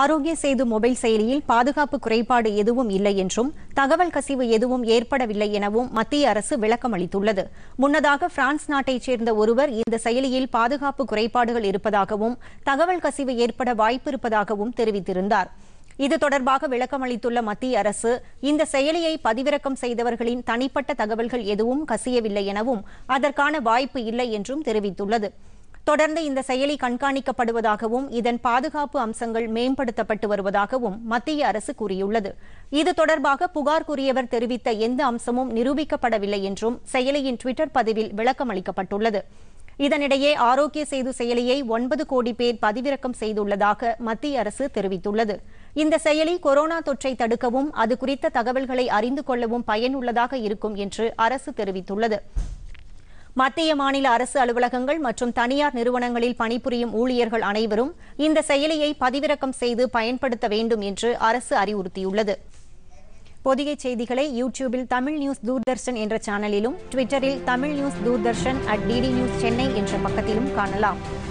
ஆரோக்கிய சேது மொபைல் செயலியில் பாதுகாப்பு குறைபாடு எதுவும் இல்லை என்றும் தகவல் கசிவு எதுவும் ஏற்படவில்லை எனவும் மத்திய அரசு விளக்கம் அளித்துள்ளது முன்னதாக பிரான்ஸ் நாட்டைச் சேர்ந்த ஒருவர் இந்த செயலியில் பாதுகாப்பு குறைபாடுகள் இருப்பதாகவும் தகவல் கசிவு ஏற்பட வாய்ப்பு இருப்பதாகவும் தெரிவித்திருந்தார் இது தொடர்பாக விளக்கம் அளித்துள்ள மத்திய அரசு இந்த செயலியை பதிவிறக்கம் செய்தவர்களின் தனிப்பட்ட தகவல்கள் எதுவும் கசியவில்லை எனவும் அதற்கான வாய்ப்பு இல்லை என்றும் தெரிவித்துள்ளது தொடர்ந்து இந்த செயலி கண்காணிக்கப்படுவதாகவும் இதன் பாதுகாப்பு அம்சங்கள் மேம்படுத்தப்பட்டு வருவதாகவும் மத்திய அரசு கூறியுள்ளது இது தொடர்பாக புகார் கூறியவர் தெரிவித்த எந்த அம்சமும் நிரூபிக்கப்படவில்லை என்றும் செயலியின் டுவிட்டர் பதிவில் விளக்கம் அளிக்கப்பட்டுள்ளது இதனிடையே ஆரோக்கிய சேது செயலியை ஒன்பது கோடி பேர் பதிவிறக்கம் செய்துள்ளதாக மத்திய அரசு தெரிவித்துள்ளது இந்த செயலி கொரோனா தொற்றை தடுக்கவும் அது குறித்த தகவல்களை அறிந்து கொள்ளவும் பயனுள்ளதாக இருக்கும் என்று அரசு தெரிவித்துள்ளது மத்திய மாநில அரசு அலுவலகங்கள் மற்றும் தனியார் நிறுவனங்களில் பணிபுரியும் ஊழியர்கள் அனைவரும் இந்த செயலியை பதிவிறக்கம் செய்து பயன்படுத்த வேண்டும் என்று அரசு அறிவுறுத்தியுள்ளது பொதிகை செய்திகளை யூடியூபில் தமிழ் நியூஸ் தூர்தர்ஷன் என்ற சேனலிலும் ட்விட்டரில் Tamil news Doordarshan at DD news Chennai என்ற பக்கத்திலும் காணலாம்